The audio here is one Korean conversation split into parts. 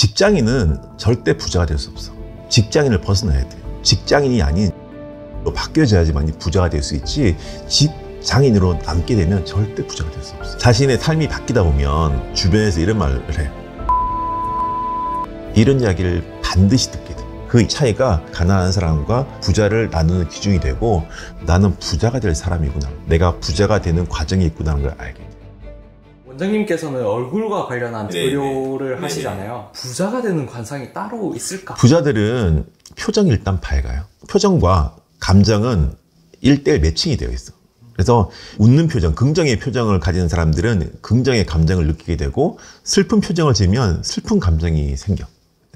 직장인은 절대 부자가 될 수 없어. 직장인을 벗어나야 돼. 요 직장인이 아닌 바뀌어져야지만 부자가 될 수 있지 직장인으로 남게 되면 절대 부자가 될 수 없어. 자신의 삶이 바뀌다 보면 주변에서 이런 말을 해. 이런 이야기를 반드시 듣게 돼. 그 차이가 가난한 사람과 부자를 나누는 기준이 되고 나는 부자가 될 사람이구나. 내가 부자가 되는 과정이 있구나 하는 걸 알게 돼. 원장님께서는 얼굴과 관련한 의료를 네, 네, 네, 하시잖아요. 네네. 부자가 되는 관상이 따로 있을까? 부자들은 표정 일단 밝아요. 표정과 감정은 일대일 매칭이 되어 있어. 그래서 웃는 표정, 긍정의 표정을 가지는 사람들은 긍정의 감정을 느끼게 되고 슬픈 표정을 지으면 슬픈 감정이 생겨.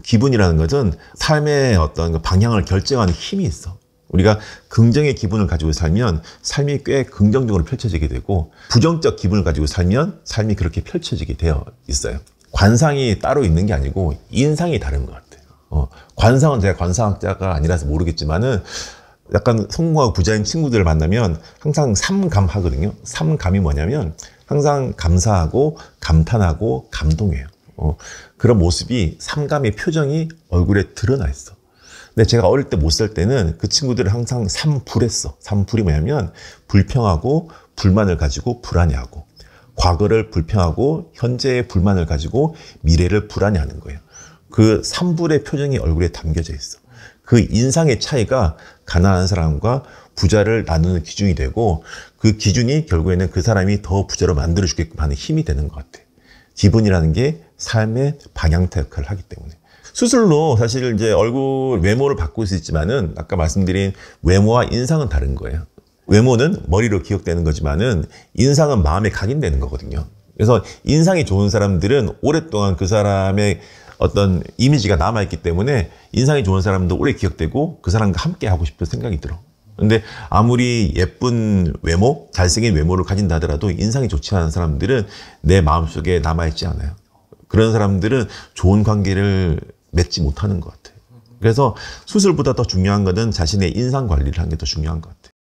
기분이라는 것은 삶의 어떤 그 방향을 결정하는 힘이 있어. 우리가 긍정의 기분을 가지고 살면 삶이 꽤 긍정적으로 펼쳐지게 되고 부정적 기분을 가지고 살면 삶이 그렇게 펼쳐지게 되어 있어요. 관상이 따로 있는 게 아니고 인상이 다른 것 같아요. 어, 관상은 제가 관상학자가 아니라서 모르겠지만은 약간 성공하고 부자인 친구들을 만나면 항상 삼감 하거든요. 삼감이 뭐냐면 항상 감사하고 감탄하고 감동해요. 어, 그런 모습이 삼감의 표정이 얼굴에 드러나 있어. 근데 제가 어릴 때 못 살 때는 그 친구들을 항상 삼불했어. 삼불이 뭐냐면 불평하고 불만을 가지고 불안해하고 과거를 불평하고 현재의 불만을 가지고 미래를 불안해하는 거예요. 그 삼불의 표정이 얼굴에 담겨져 있어. 그 인상의 차이가 가난한 사람과 부자를 나누는 기준이 되고 그 기준이 결국에는 그 사람이 더 부자로 만들어주게끔 하는 힘이 되는 것 같아. 기분이라는 게 삶의 방향타 역할을 하기 때문에. 수술로 사실 이제 얼굴 외모를 바꿀 수 있지만은 아까 말씀드린 외모와 인상은 다른 거예요. 외모는 머리로 기억되는 거지만은 인상은 마음에 각인되는 거거든요. 그래서 인상이 좋은 사람들은 오랫동안 그 사람의 어떤 이미지가 남아있기 때문에 인상이 좋은 사람도 오래 기억되고 그 사람과 함께 하고 싶은 생각이 들어. 근데 아무리 예쁜 외모, 잘생긴 외모를 가진다 하더라도 인상이 좋지 않은 사람들은 내 마음속에 남아있지 않아요. 그런 사람들은 좋은 관계를 맺지 못하는 것 같아요. 그래서 수술보다 더 중요한 것은 자신의 인상 관리를 하는 게 더 중요한 것 같아요.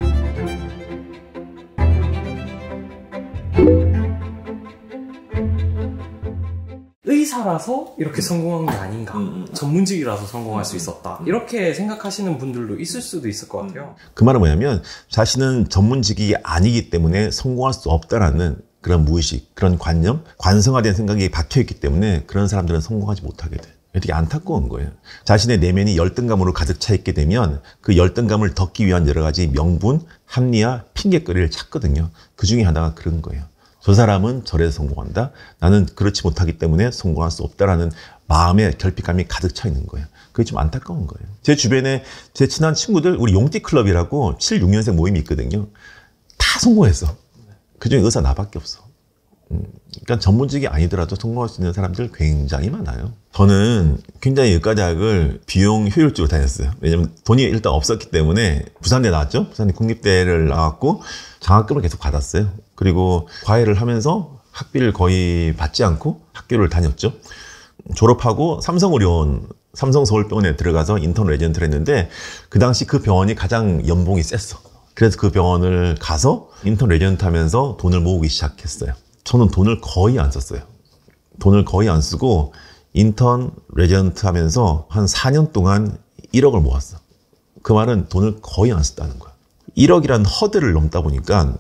의사라서 이렇게 음. 성공한 게 아닌가 음. 음, 음. 전문직이라서 성공할 수 있었다 이렇게 생각하시는 분들도 있을 수도 있을 것 같아요 그 말은 뭐냐면 자신은 전문직이 아니기 때문에 성공할 수 없다라는 그런 무의식 그런 관념 관성화된 생각이 박혀있기 때문에 그런 사람들은 성공하지 못하게 돼요 되게 안타까운 거예요. 자신의 내면이 열등감으로 가득 차 있게 되면 그 열등감을 덮기 위한 여러 가지 명분, 합리화, 핑계거리를 찾거든요. 그 중에 하나가 그런 거예요. 저 사람은 절에서 성공한다. 나는 그렇지 못하기 때문에 성공할 수 없다라는 마음의 결핍감이 가득 차 있는 거예요. 그게 좀 안타까운 거예요. 제 주변에 제 친한 친구들, 우리 용띠 클럽이라고 7, 6년생 모임이 있거든요. 다 성공했어. 그중에 의사 나밖에 없어. 그러니까 전문직이 아니더라도 성공할 수 있는 사람들 굉장히 많아요. 저는 굉장히 의과대학을 비용 효율적으로 다녔어요. 왜냐면 돈이 일단 없었기 때문에 부산대 나왔죠. 부산대 국립대를 나왔고 장학금을 계속 받았어요. 그리고 과외를 하면서 학비를 거의 받지 않고 학교를 다녔죠. 졸업하고 삼성의료원 삼성서울병원에 들어가서 인턴 레전트를 했는데 그 당시 그 병원이 가장 연봉이 셌어. 그래서 그 병원을 가서 인턴 레전트 하면서 돈을 모으기 시작했어요. 저는 돈을 거의 안 썼어요. 돈을 거의 안 쓰고 인턴, 레전트 하면서 한 4년 동안 1억을 모았어. 그 말은 돈을 거의 안 썼다는 거야. 1억이란 허들을 넘다 보니까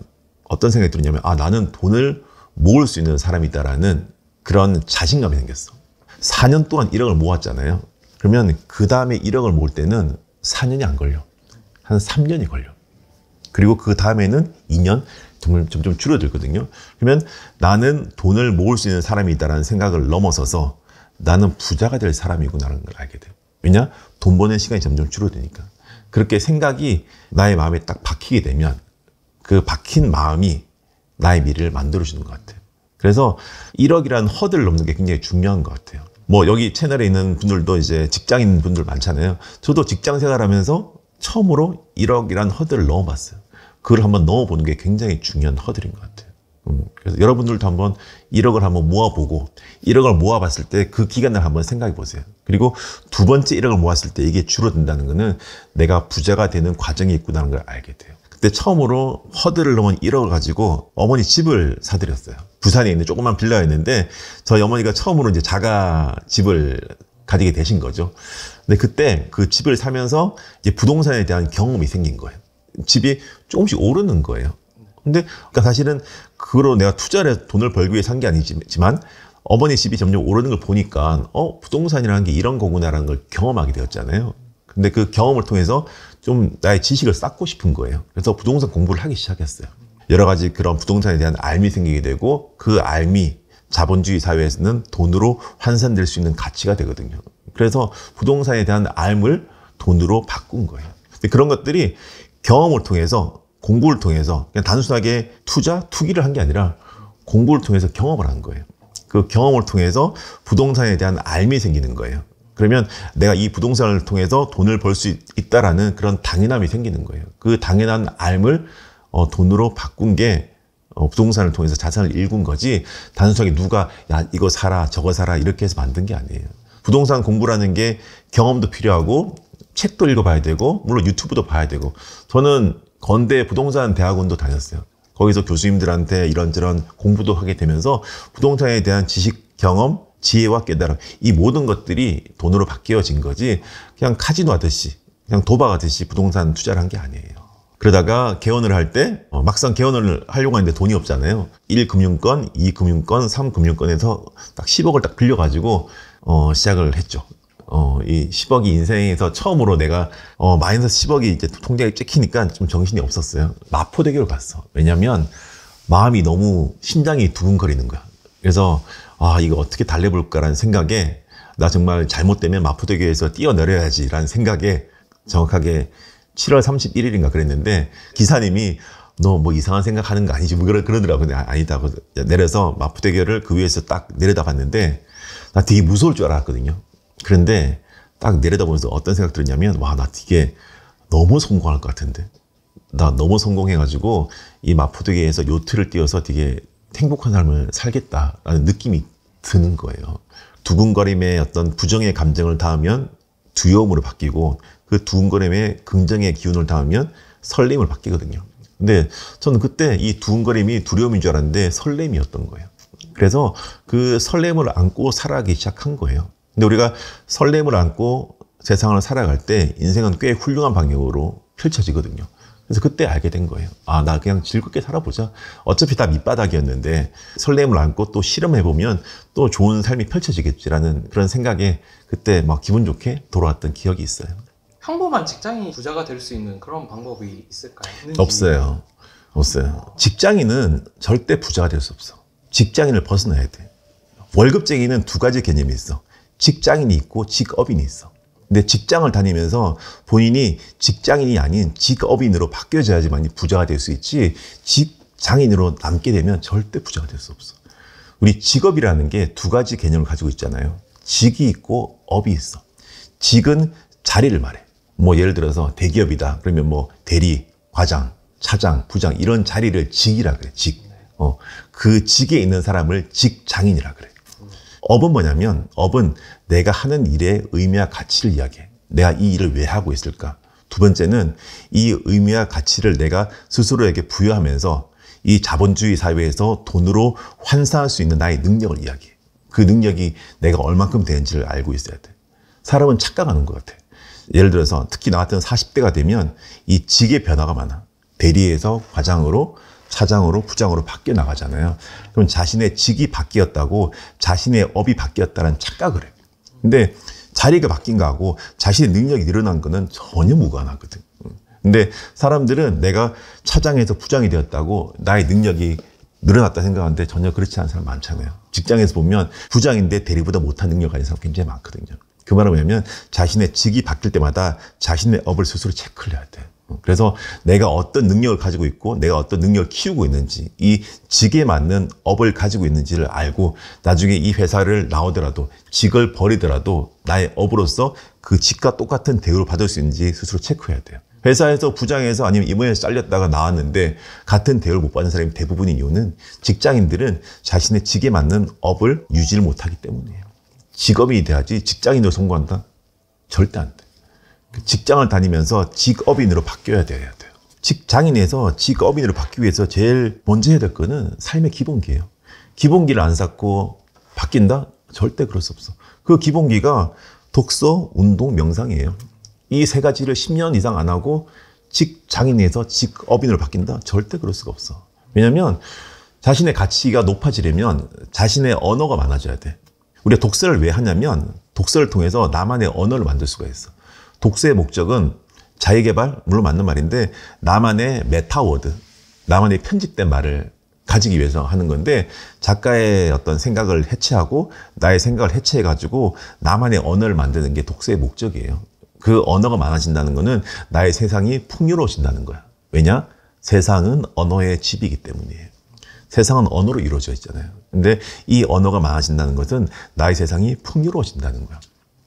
어떤 생각이 들었냐면 아 나는 돈을 모을 수 있는 사람이다라는 그런 자신감이 생겼어. 4년 동안 1억을 모았잖아요. 그러면 그 다음에 1억을 모을 때는 4년이 안 걸려. 한 3년이 걸려. 그리고 그 다음에는 2년, 등을 점점 줄어들거든요. 그러면 나는 돈을 모을 수 있는 사람이다라는 있 생각을 넘어서서 나는 부자가 될 사람이구나라는 걸 알게 돼요. 왜냐? 돈 버는 시간이 점점 줄어드니까. 그렇게 생각이 나의 마음에 딱 박히게 되면 그 박힌 마음이 나의 미래를 만들어주는 것 같아요. 그래서 1억이라는 허들을 넘는 게 굉장히 중요한 것 같아요. 뭐 여기 채널에 있는 분들도 이제 직장인 분들 많잖아요. 저도 직장 생활하면서 처음으로 1억이라는 허들을 넘어봤어요. 그걸 한번 넣어보는 게 굉장히 중요한 허들인 것 같아요. 음, 그래서 여러분들도 한번 1억을 한번 모아보고 1억을 모아봤을 때 그 기간을 한번 생각해 보세요. 그리고 두 번째 1억을 모았을 때 이게 줄어든다는 거는 내가 부자가 되는 과정이 있구나는 하걸 알게 돼요. 그때 처음으로 허들을 넘은 1억을 가지고 어머니 집을 사드렸어요. 부산에 있는 조그만 빌라가 있는데 저희 어머니가 처음으로 이제 자가 집을 가지게 되신 거죠. 근데 그때 그 집을 사면서 이제 부동산에 대한 경험이 생긴 거예요. 집이 조금씩 오르는 거예요. 근데 그러니까 사실은 그로 걸 내가 투자를 돈을 벌기 위해 산 게 아니지만 어머니 집이 점점 오르는 걸 보니까 어 부동산이라는 게 이런 거구나라는 걸 경험하게 되었잖아요. 근데 그 경험을 통해서 좀 나의 지식을 쌓고 싶은 거예요. 그래서 부동산 공부를 하기 시작했어요. 여러 가지 그런 부동산에 대한 알미 생기게 되고 그 알미 자본주의 사회에서는 돈으로 환산될 수 있는 가치가 되거든요. 그래서 부동산에 대한 알을 돈으로 바꾼 거예요. 그런 것들이 경험을 통해서 공부를 통해서 그냥 단순하게 투자, 투기를 한 게 아니라 공부를 통해서 경험을 한 거예요. 그 경험을 통해서 부동산에 대한 알미 생기는 거예요. 그러면 내가 이 부동산을 통해서 돈을 벌 수 있다라는 그런 당연함이 생기는 거예요. 그 당연한 알을 어, 돈으로 바꾼 게 어, 부동산을 통해서 자산을 일군 거지 단순하게 누가 야 이거 사라 저거 사라 이렇게 해서 만든 게 아니에요. 부동산 공부라는 게 경험도 필요하고 책도 읽어봐야 되고 물론 유튜브도 봐야 되고 저는 건대 부동산 대학원도 다녔어요. 거기서 교수님들한테 이런저런 공부도 하게 되면서 부동산에 대한 지식, 경험, 지혜와 깨달음 이 모든 것들이 돈으로 바뀌어진 거지 그냥 카지노 하듯이 그냥 도박하듯이 부동산 투자를 한 게 아니에요. 그러다가 개원을 할때 어, 막상 개원을 하려고 하는데 돈이 없잖아요. 1금융권, 2금융권, 3금융권에서 딱 10억을 딱 빌려가지고 어, 시작을 했죠. 어, 이 10억이 인생에서 처음으로 내가 어, 마이너스 10억이 이제 통장에 찍히니까 좀 정신이 없었어요. 마포대교를 갔어. 왜냐면 마음이 너무 심장이 두근거리는 거야. 그래서 아 이거 어떻게 달래볼까라는 생각에 나 정말 잘못되면 마포대교에서 뛰어내려야지라는 생각에 정확하게 7월 31일인가 그랬는데 기사님이 너 뭐 이상한 생각하는 거 아니지? 뭐 그러, 더라고요 아, 아니다. 고 내려서 마포대교를 그 위에서 딱 내려다 봤는데 나 되게 무서울 줄 알았거든요. 그런데 딱 내려다보면서 어떤 생각 들었냐면 와 나 되게 너무 성공할 것 같은데 나 너무 성공해가지고 이 마포대교에서 요트를 띄워서 되게 행복한 삶을 살겠다라는 느낌이 드는 거예요. 두근거림의 어떤 부정의 감정을 닿으면 두려움으로 바뀌고 그두근거림의 긍정의 기운을 닿으면 설렘을 바뀌거든요. 근데 저는 그때 이 두근거림이 두려움인 줄 알았는데 설렘이었던 거예요. 그래서 그 설렘을 안고 살아가기 시작한 거예요. 근데 우리가 설렘을 안고 세상을 살아갈 때 인생은 꽤 훌륭한 방향으로 펼쳐지거든요. 그래서 그때 알게 된 거예요. 아, 나 그냥 즐겁게 살아보자. 어차피 다 밑바닥이었는데 설렘을 안고 또 실험해보면 또 좋은 삶이 펼쳐지겠지라는 그런 생각에 그때 막 기분 좋게 돌아왔던 기억이 있어요. 평범한 직장인 부자가 될 수 있는 그런 방법이 있을까요? 있는지. 없어요. 없어요. 직장인은 절대 부자가 될 수 없어. 직장인을 벗어나야 돼. 월급쟁이는 두 가지 개념이 있어. 직장인이 있고 직업인이 있어. 근데 직장을 다니면서 본인이 직장인이 아닌 직업인으로 바뀌어져야지만 부자가 될 수 있지 직장인으로 남게 되면 절대 부자가 될 수 없어. 우리 직업이라는 게 두 가지 개념을 가지고 있잖아요. 직이 있고 업이 있어. 직은 자리를 말해. 뭐 예를 들어서 대기업이다. 그러면 뭐 대리, 과장, 차장, 부장 이런 자리를 직이라 그래. 직. 어, 그 직에 있는 사람을 직장인이라 그래. 업은 뭐냐면 업은 내가 하는 일의 의미와 가치를 이야기해. 내가 이 일을 왜 하고 있을까? 두 번째는 이 의미와 가치를 내가 스스로에게 부여하면서 이 자본주의 사회에서 돈으로 환산할수 있는 나의 능력을 이야기해. 그 능력이 내가 얼만큼 되는지를 알고 있어야 돼. 사람은 착각하는 것 같아. 예를 들어서 특히 나 같은 40대가 되면 이 직의 변화가 많아. 대리에서 과장으로 사장으로 부장으로 바뀌어 나가잖아요. 그럼 자신의 직이 바뀌었다고 자신의 업이 바뀌었다는 착각을 해. 근데 자리가 바뀐 거하고 자신의 능력이 늘어난 거는 전혀 무관하거든. 근데 사람들은 내가 차장에서 부장이 되었다고 나의 능력이 늘어났다 생각하는데 전혀 그렇지 않은 사람 많잖아요. 직장에서 보면 부장인데 대리보다 못한 능력 가진 사람 굉장히 많거든요. 그 말은 뭐냐면 자신의 직이 바뀔 때마다 자신의 업을 스스로 체크를 해야 돼. 그래서 내가 어떤 능력을 가지고 있고 내가 어떤 능력을 키우고 있는지 이 직에 맞는 업을 가지고 있는지를 알고 나중에 이 회사를 나오더라도 직을 버리더라도 나의 업으로서 그 직과 똑같은 대우를 받을 수 있는지 스스로 체크해야 돼요. 회사에서 부장에서 아니면 임원에서 잘렸다가 나왔는데 같은 대우를 못 받는 사람이 대부분인 이유는 직장인들은 자신의 직에 맞는 업을 유지를 못하기 때문이에요. 직업이 돼야지 직장인으로 성공한다? 절대 안 돼. 그 직장을 다니면서 직업인으로 바뀌어야 돼요. 직장인에서 직업인으로 바뀌기 위해서 제일 먼저 해야 될 거는 삶의 기본기예요. 기본기를 안 쌓고 바뀐다? 절대 그럴 수 없어. 그 기본기가 독서, 운동, 명상이에요. 이 세 가지를 10년 이상 안 하고 직장인에서 직업인으로 바뀐다? 절대 그럴 수가 없어. 왜냐면 자신의 가치가 높아지려면 자신의 언어가 많아져야 돼. 우리가 독서를 왜 하냐면 독서를 통해서 나만의 언어를 만들 수가 있어. 독서의 목적은 자기개발 물론 맞는 말인데 나만의 메타워드, 나만의 편집된 말을 가지기 위해서 하는 건데 작가의 어떤 생각을 해체하고 나의 생각을 해체해 가지고 나만의 언어를 만드는 게 독서의 목적이에요. 그 언어가 많아진다는 거는 나의 세상이 풍요로워진다는 거야. 왜냐? 세상은 언어의 집이기 때문이에요. 세상은 언어로 이루어져 있잖아요. 근데 이 언어가 많아진다는 것은 나의 세상이 풍요로워진다는 거야.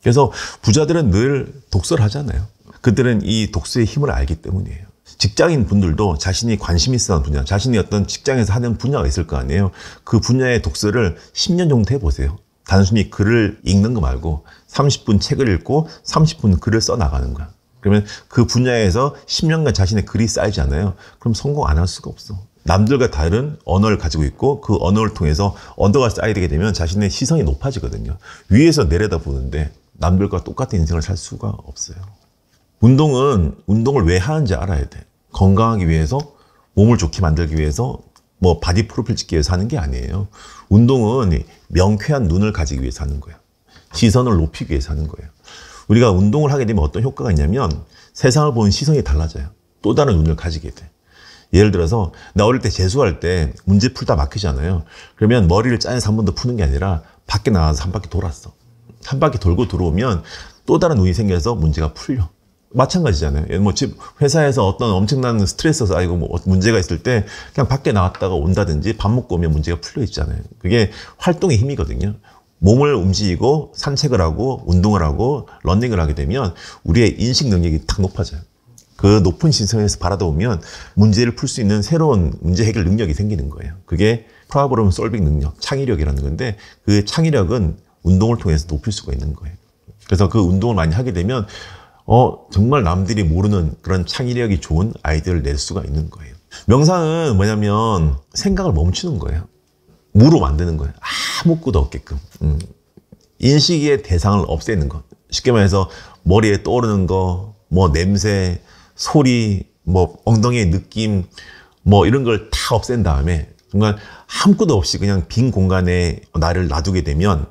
그래서 부자들은 늘 독서를 하잖아요. 그들은 이 독서의 힘을 알기 때문이에요. 직장인 분들도 자신이 관심 있어 하는 분야, 자신이 어떤 직장에서 하는 분야가 있을 거 아니에요. 그 분야의 독서를 10년 정도 해보세요. 단순히 글을 읽는 거 말고 30분 책을 읽고 30분 글을 써나가는 거야. 그러면 그 분야에서 10년간 자신의 글이 쌓이지 않아요. 그럼 성공 안 할 수가 없어. 남들과 다른 언어를 가지고 있고 그 언어를 통해서 언어가 쌓이게 되면 자신의 시선이 높아지거든요. 위에서 내려다보는데 남들과 똑같은 인생을 살 수가 없어요. 운동은 운동을 왜 하는지 알아야 돼. 건강하기 위해서, 몸을 좋게 만들기 위해서, 뭐 바디 프로필 찍기 위해서 하는 게 아니에요. 운동은 명쾌한 눈을 가지기 위해서 하는 거예요. 시선을 높이기 위해서 하는 거예요. 우리가 운동을 하게 되면 어떤 효과가 있냐면 세상을 보는 시선이 달라져요. 또 다른 눈을 가지게 돼. 예를 들어서 나 어릴 때 재수할 때 문제 풀다 막히잖아요. 그러면 머리를 짜내서 한 번 더 푸는 게 아니라 밖에 나와서 한 바퀴 돌았어. 한 바퀴 돌고 들어오면 또 다른 운이 생겨서 문제가 풀려. 마찬가지잖아요. 예, 뭐 집, 회사에서 어떤 엄청난 스트레스 쌓이고 뭐 어, 문제가 있을 때 그냥 밖에 나왔다가 온다든지 밥 먹고 오면 문제가 풀려 있잖아요. 그게 활동의 힘이거든요. 몸을 움직이고 산책을 하고 운동을 하고 런닝을 하게 되면 우리의 인식 능력이 탁 높아져요. 그 높은 신성에서 바라다 보면 문제를 풀 수 있는 새로운 문제 해결 능력이 생기는 거예요. 그게 프로브럼 솔빙 능력, 창의력이라는 건데 그 창의력은 운동을 통해서 높일 수가 있는 거예요. 그래서 그 운동을 많이 하게 되면 어 정말 남들이 모르는 그런 창의력이 좋은 아이디어를 낼 수가 있는 거예요. 명상은 뭐냐면 생각을 멈추는 거예요. 무로 만드는 거예요. 아무것도 없게끔. 음. 인식의 대상을 없애는 것. 쉽게 말해서 머리에 떠오르는 거, 뭐 냄새, 소리, 뭐 엉덩이의 느낌, 뭐 이런 걸 다 없앤 다음에 정말 아무것도 없이 그냥 빈 공간에 나를 놔두게 되면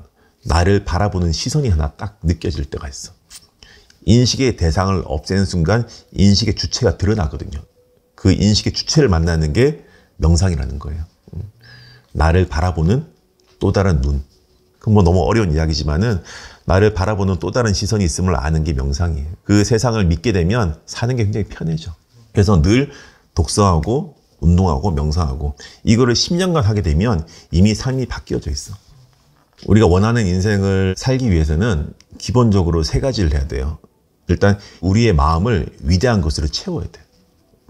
나를 바라보는 시선이 하나 딱 느껴질 때가 있어. 인식의 대상을 없애는 순간 인식의 주체가 드러나거든요. 그 인식의 주체를 만나는 게 명상이라는 거예요. 음. 나를 바라보는 또 다른 눈. 그뭐 너무 어려운 이야기지만은 나를 바라보는 또 다른 시선이 있음을 아는 게 명상이에요. 그 세상을 믿게 되면 사는 게 굉장히 편해져. 그래서 늘 독서하고 운동하고 명상하고 이거를 10년간 하게 되면 이미 삶이 바뀌어져 있어. 우리가 원하는 인생을 살기 위해서는 기본적으로 세 가지를 해야 돼요. 일단 우리의 마음을 위대한 것으로 채워야 돼.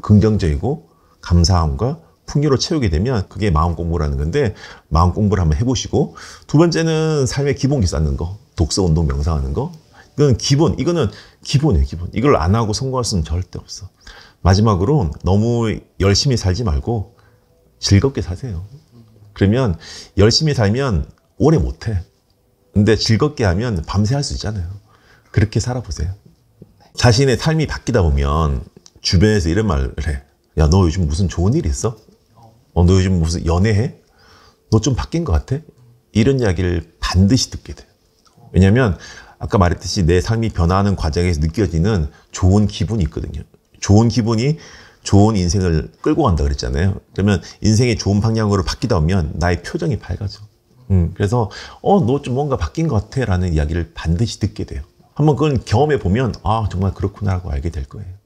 긍정적이고 감사함과 풍요로 채우게 되면 그게 마음 공부라는 건데 마음 공부를 한번 해보시고 두 번째는 삶의 기본기 쌓는 거 독서 운동 명상하는 거 이건 기본 이거는 기본이에요 기본 이걸 안 하고 성공할 수는 절대 없어 마지막으로 너무 열심히 살지 말고 즐겁게 사세요 그러면 열심히 살면 오래 못해. 근데 즐겁게 하면 밤새 할 수 있잖아요. 그렇게 살아보세요. 자신의 삶이 바뀌다 보면 주변에서 이런 말을 해. 야, 너 요즘 무슨 좋은 일 있어? 어, 너 요즘 무슨 연애해? 너 좀 바뀐 것 같아? 이런 이야기를 반드시 듣게 돼. 왜냐면 아까 말했듯이 내 삶이 변화하는 과정에서 느껴지는 좋은 기분이 있거든요. 좋은 기분이 좋은 인생을 끌고 간다 그랬잖아요. 그러면 인생의 좋은 방향으로 바뀌다 보면 나의 표정이 밝아져. 음. 그래서 어너 좀 뭔가 바뀐 것 같아라는 이야기를 반드시 듣게 돼요. 한번 그건 경험해 보면 아 정말 그렇구나라고 알게 될 거예요.